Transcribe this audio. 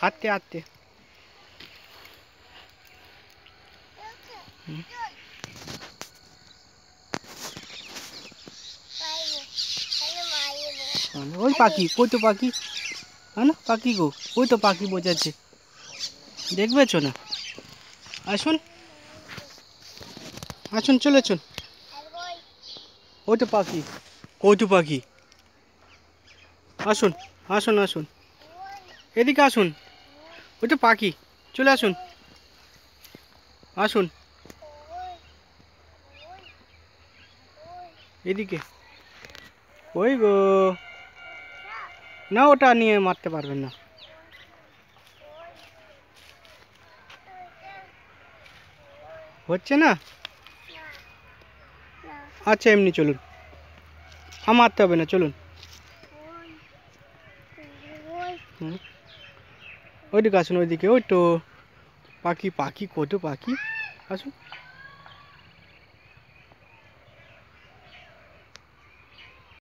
Hmm? हाँ तो है हाँ ना आते तो आते देख चो ना आसन आसन चले चल ओ तो पाखी कौटो तो पाखी आसन आसन आसन एदि आसन ওটা পাখি চলে আসুন আসুন এইদিকে ওই গো নাওটা নিয়ে মারতে পারবেন না হচ্ছে না না আচ্ছা এমনি চলুন আমরা মারতে হবে না চলুন ওই হই হুম ওই দিকে আসুন ওইদিকে ওই তো পাখি পাখি কত পাখি আসুন